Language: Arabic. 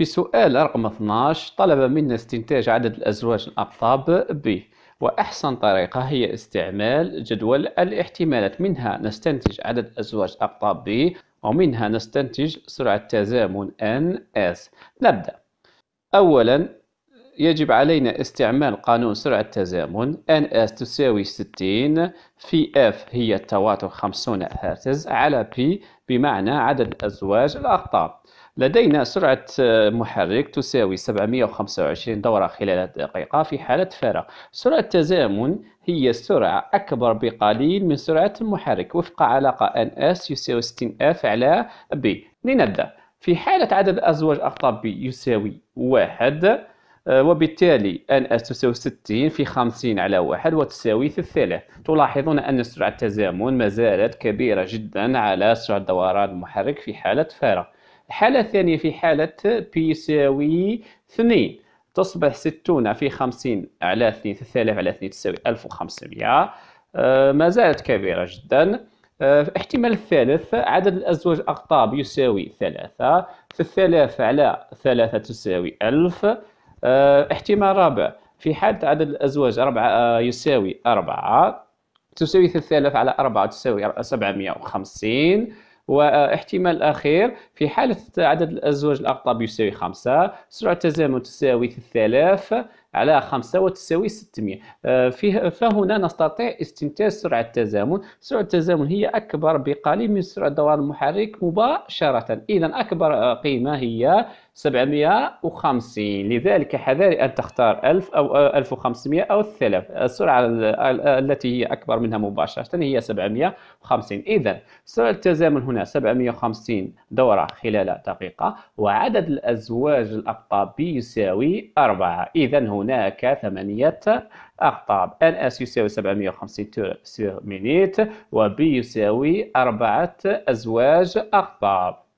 في سؤال رقم 12 طلب منا استنتاج عدد الأزواج الأقطاب ب وأحسن طريقة هي استعمال جدول الاحتمالات منها نستنتج عدد أزواج أقطاب ب ومنها نستنتج سرعة تزامن اس نبدأ أولا يجب علينا استعمال قانون سرعة تزامن اس تساوي 60 في F هي التواتر 50 هرتز على P بمعنى عدد أزواج الأقطاب لدينا سرعة آه، محرك تساوي 725 دورة خلال دقيقة في حالة فارغ سرعة التزامن هي السرعة أكبر بقليل من سرعة المحرك وفق علاقة NS يساوي 60F على B لنبدأ في حالة عدد أزواج أقطاب B يساوي 1 آه، وبالتالي NS تساوي 60 في 50 على 1 وتساوي الثلاث تلاحظون أن سرعة التزامن ما زالت كبيرة جدا على سرعة دوران المحرك في حالة فارغ الحالة الثانية في حالة بي يساوي اثنين تصبح ستون في خمسين على اثنين ثلاثة على اثنين تساوي ألف وخمسمية آه، ما زالت كبيرة جدا الاحتمال آه، الثالث عدد الأزواج أقطاب يساوي ثلاثة في الثلاثة على ثلاثة تساوي ألف آه، احتمال رابع في حالة عدد الأزواج أربعة يساوي أربعة تساوي ثلاثة على أربعة تساوي سبعمية وخمسين واحتمال أخير في حالة عدد الأزواج الأقطاب يساوي خمسة سرعة التزامن تساوي ثلاثه على 5 وتساوي 600 آه، فيه فهنا نستطيع استنتاج سرعة التزامن سرعة التزامن هي أكبر بقليل من سرعة دوران المحرك مباشرة إذا أكبر قيمة هي 750 لذلك حذاري أن تختار 1000 أو 1500 آه، أو 3000 السرعة التي هي أكبر منها مباشرة هي 750 إذا سرعة التزامن هنا 750 دورة خلال دقيقة وعدد الأزواج الأبطال يساوي 4 إذا هنا هناك ثمانية أقطاب N اس يساوي 750 تور سير مينيت و B يساوي أربعة أزواج أقطاب